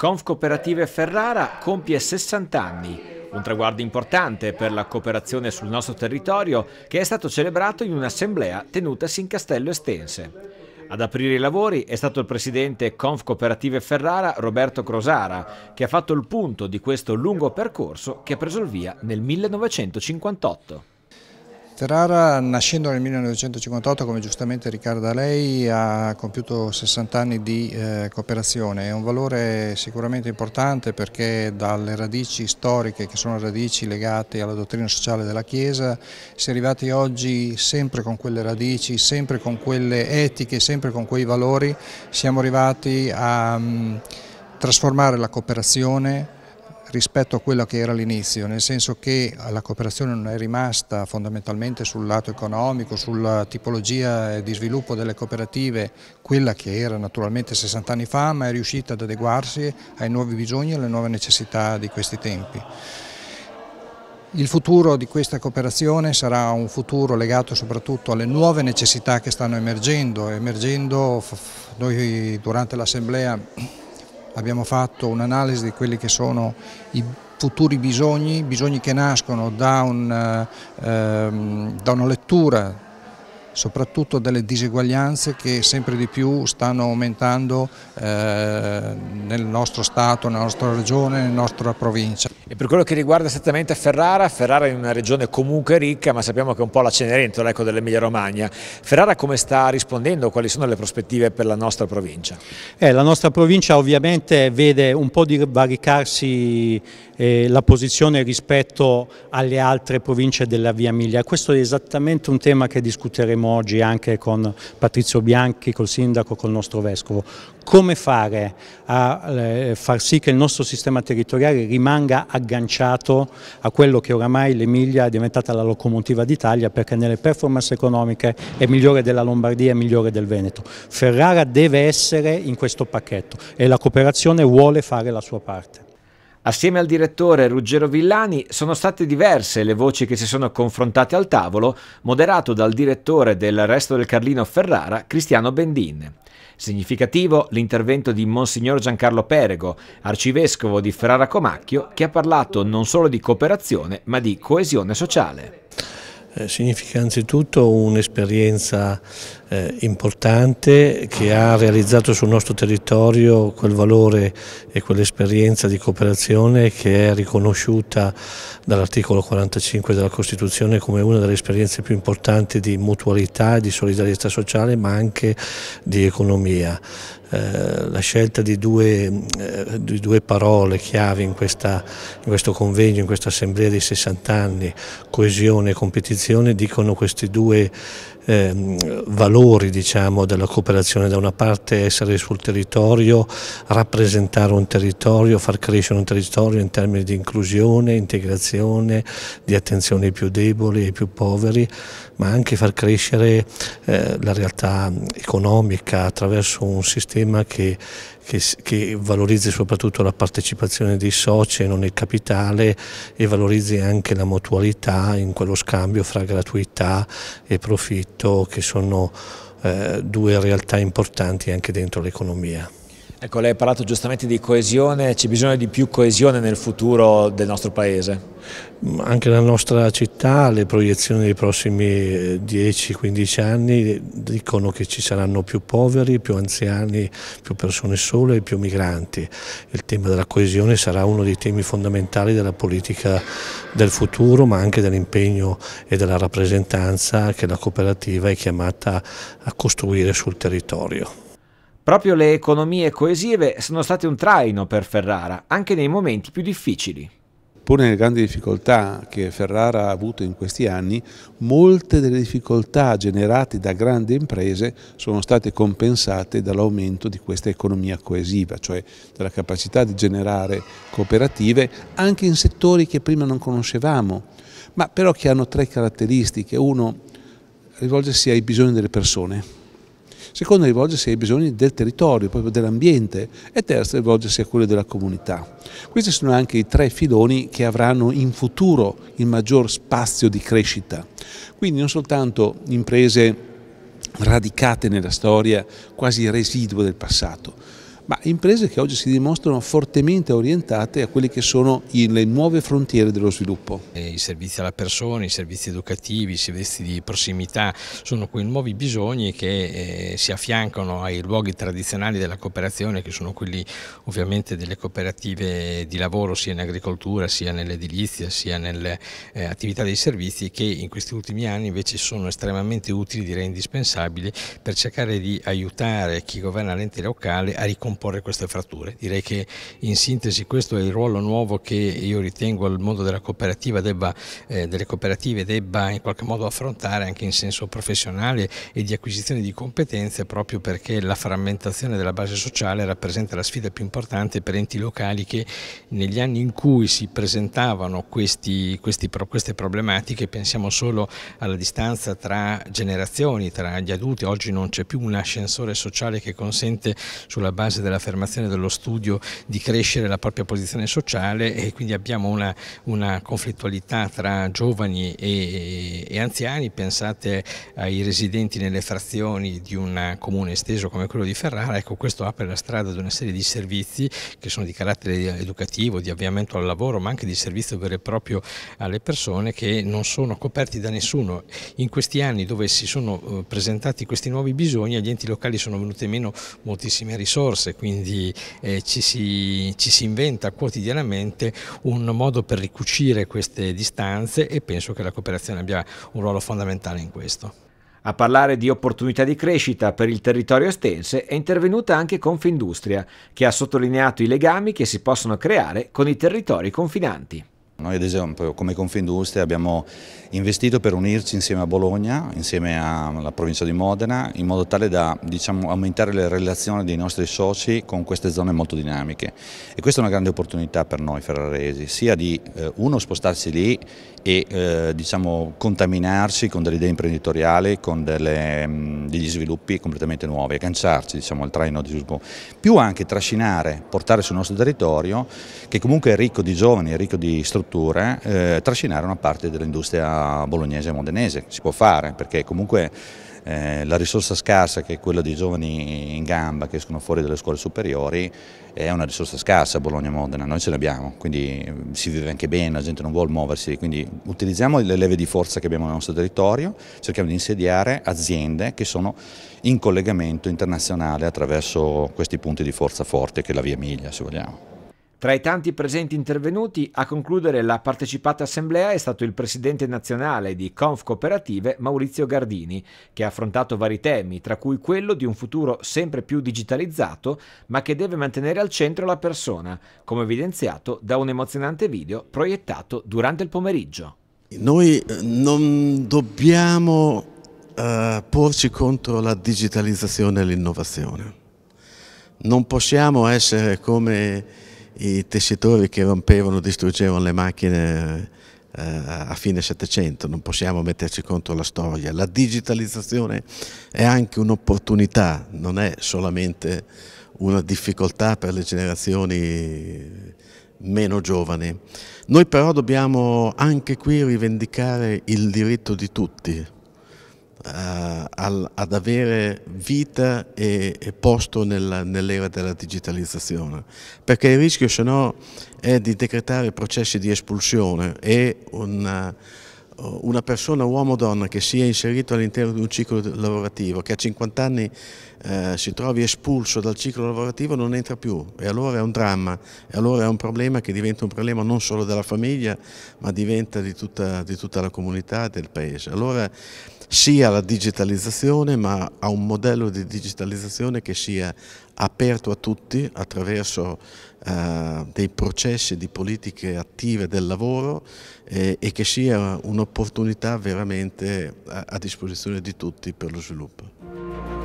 Conf Cooperative Ferrara compie 60 anni, un traguardo importante per la cooperazione sul nostro territorio che è stato celebrato in un'assemblea tenutasi in Castello Estense. Ad aprire i lavori è stato il presidente Conf Cooperative Ferrara Roberto Crosara, che ha fatto il punto di questo lungo percorso che ha preso il via nel 1958. Ferrara, nascendo nel 1958, come giustamente ricorda lei, ha compiuto 60 anni di eh, cooperazione. È un valore sicuramente importante perché dalle radici storiche, che sono radici legate alla dottrina sociale della Chiesa, si è arrivati oggi sempre con quelle radici, sempre con quelle etiche, sempre con quei valori, siamo arrivati a mh, mm, trasformare la cooperazione rispetto a quello che era all'inizio, nel senso che la cooperazione non è rimasta fondamentalmente sul lato economico, sulla tipologia di sviluppo delle cooperative, quella che era naturalmente 60 anni fa, ma è riuscita ad adeguarsi ai nuovi bisogni e alle nuove necessità di questi tempi. Il futuro di questa cooperazione sarà un futuro legato soprattutto alle nuove necessità che stanno emergendo. emergendo noi durante l'assemblea abbiamo fatto un'analisi di quelli che sono i futuri bisogni, bisogni che nascono da, un, ehm, da una lettura soprattutto delle diseguaglianze che sempre di più stanno aumentando eh, nel nostro Stato, nella nostra Regione, nella nostra provincia. E per quello che riguarda esattamente Ferrara, Ferrara è una regione comunque ricca, ma sappiamo che è un po' la Cenerentola ecco, dell'Emilia Romagna. Ferrara come sta rispondendo? Quali sono le prospettive per la nostra provincia? Eh, la nostra provincia ovviamente vede un po' divaricarsi eh, la posizione rispetto alle altre province della Via Emilia. Questo è esattamente un tema che discuteremo oggi anche con Patrizio Bianchi, col sindaco, col nostro vescovo. Come fare a eh, far sì che il nostro sistema territoriale rimanga a agganciato a quello che oramai l'Emilia è diventata la locomotiva d'Italia perché nelle performance economiche è migliore della Lombardia, e migliore del Veneto. Ferrara deve essere in questo pacchetto e la cooperazione vuole fare la sua parte. Assieme al direttore Ruggero Villani sono state diverse le voci che si sono confrontate al tavolo, moderato dal direttore del Resto del Carlino Ferrara, Cristiano Bendin. Significativo l'intervento di Monsignor Giancarlo Perego, arcivescovo di Ferrara Comacchio, che ha parlato non solo di cooperazione ma di coesione sociale. Eh, significa anzitutto un'esperienza eh, importante che ha realizzato sul nostro territorio quel valore e quell'esperienza di cooperazione che è riconosciuta dall'articolo 45 della Costituzione come una delle esperienze più importanti di mutualità e di solidarietà sociale ma anche di economia. Eh, la scelta di due, eh, di due parole chiave in, questa, in questo convegno, in questa assemblea dei 60 anni, coesione e competizione, situazione dicono questi due ehm, valori diciamo, della cooperazione, da una parte essere sul territorio, rappresentare un territorio, far crescere un territorio in termini di inclusione, integrazione, di attenzione ai più deboli, ai più poveri, ma anche far crescere eh, la realtà economica attraverso un sistema che che, che, valorizzi soprattutto la partecipazione dei soci e non il capitale e valorizzi anche la mutualità in quello scambio fra gratuità e profitto detto che sono eh, due realtà importanti anche dentro l'economia. Ecco, lei ha parlato giustamente di coesione, c'è bisogno di più coesione nel futuro del nostro Paese? Anche la nostra città, le proiezioni dei prossimi 10-15 eh, anni dicono che ci saranno più poveri, più anziani, più persone sole e più migranti. Il tema della coesione sarà uno dei temi fondamentali della politica del futuro, ma anche dell'impegno e della rappresentanza che la cooperativa è chiamata a costruire sul territorio. Proprio le economie coesive sono state un traino per Ferrara, anche nei momenti più difficili. Pur nelle grandi difficoltà che Ferrara ha avuto in questi anni, molte delle difficoltà generate da grandi imprese sono state compensate dall'aumento di questa economia coesiva, cioè dalla capacità di generare cooperative anche in settori che prima non conoscevamo, ma però che hanno tre caratteristiche. Uno, rivolgersi ai bisogni delle persone, seconda rivolgersi ai bisogni del territorio, proprio dell'ambiente e terza rivolgersi a quelli della comunità. Questi sono anche i tre filoni che avranno in futuro il maggior spazio di crescita. Quindi non soltanto imprese radicate nella storia, quasi residuo del passato, ma imprese che oggi si dimostrano fortemente orientate a quelle che sono le nuove frontiere dello sviluppo. I servizi alla persona, i servizi educativi, i servizi di prossimità sono quei nuovi bisogni che eh, si affiancano ai luoghi tradizionali della cooperazione che sono quelli ovviamente delle cooperative di lavoro sia in agricoltura sia nell'edilizia sia nelle eh, attività dei servizi che in questi ultimi anni invece sono estremamente utili direi indispensabili per cercare di aiutare chi governa l'ente locale a ricomporre comporre queste fratture. Direi che in sintesi questo è il ruolo nuovo che io ritengo il mondo della cooperativa debba, eh, delle cooperative debba in qualche modo affrontare anche in senso professionale e di acquisizione di competenze proprio perché la frammentazione della base sociale rappresenta la sfida più importante per enti locali che negli anni in cui si presentavano questi, questi, queste problematiche, pensiamo solo alla distanza tra generazioni, tra gli adulti, oggi non c'è più un ascensore sociale che consente sulla base della dell'affermazione dello studio di crescere la propria posizione sociale e quindi abbiamo una, una conflittualità tra giovani e, e, anziani, pensate ai residenti nelle frazioni di un comune esteso come quello di Ferrara, ecco questo apre la strada ad una serie di servizi che sono di carattere educativo, di avviamento al lavoro ma anche di servizio vero e proprio alle persone che non sono coperti da nessuno. In questi anni dove si sono eh, presentati questi nuovi bisogni agli enti locali sono venute meno moltissime risorse, risorse, quindi eh, ci, si, ci, si, inventa quotidianamente un modo per ricucire queste distanze e penso che la cooperazione abbia un ruolo fondamentale in questo. A parlare di opportunità di crescita per il territorio estense è intervenuta anche Confindustria, che ha sottolineato i legami che si possono creare con i territori confinanti. Noi ad esempio come Confindustria abbiamo investito per unirci insieme a Bologna, insieme alla provincia di Modena, in modo tale da diciamo, aumentare le relazioni dei nostri soci con queste zone molto dinamiche. E questa è una grande opportunità per noi ferraresi, sia di eh, uno spostarsi lì e eh, diciamo, contaminarsi con delle idee imprenditoriali, con delle, mh, mm, degli sviluppi completamente nuovi, agganciarci diciamo, al traino di sviluppo, più anche trascinare, portare sul nostro territorio, che comunque è ricco di giovani, è ricco di strutture, infrastrutture eh, trascinare una parte dell'industria bolognese e modenese, si può fare perché comunque eh, la risorsa scarsa che è quella dei giovani in gamba che escono fuori dalle scuole superiori è una risorsa scarsa a Bologna-Modena, noi ce l'abbiamo, quindi mm, si vive anche bene, la gente non vuole muoversi, quindi utilizziamo le leve di forza che abbiamo nel nostro territorio, cerchiamo di insediare aziende che sono in collegamento internazionale attraverso questi punti di forza forte che è la Via Emilia se vogliamo. Tra i tanti presenti intervenuti, a concludere la partecipata assemblea è stato il presidente nazionale di Conf Cooperative Maurizio Gardini, che ha affrontato vari temi, tra cui quello di un futuro sempre più digitalizzato, ma che deve mantenere al centro la persona, come evidenziato da un emozionante video proiettato durante il pomeriggio. Noi eh, non dobbiamo eh, porci contro la digitalizzazione e l'innovazione. Non possiamo essere come i tessitori che rompevano, distruggevano le macchine eh, a fine Settecento, non possiamo metterci contro la storia. La digitalizzazione è anche un'opportunità, non è solamente una difficoltà per le generazioni meno giovani. Noi però dobbiamo anche qui rivendicare il diritto di tutti eh, al, ad avere vita e, e posto nella, nell'era della digitalizzazione, perché il rischio se no è di decretare processi di espulsione e una, eh, una persona, uomo o donna, che sia inserito all'interno di un ciclo lavorativo, che a 50 anni eh, si trovi espulso dal ciclo lavorativo, non entra più e allora è un dramma, e allora è un problema che diventa un problema non solo della famiglia, ma diventa di tutta, di tutta la comunità del paese. Allora, sia alla digitalizzazione ma a un modello di digitalizzazione che sia aperto a tutti attraverso eh, dei processi di politiche attive del lavoro eh, e che sia un'opportunità veramente a, eh, a disposizione di tutti per lo sviluppo.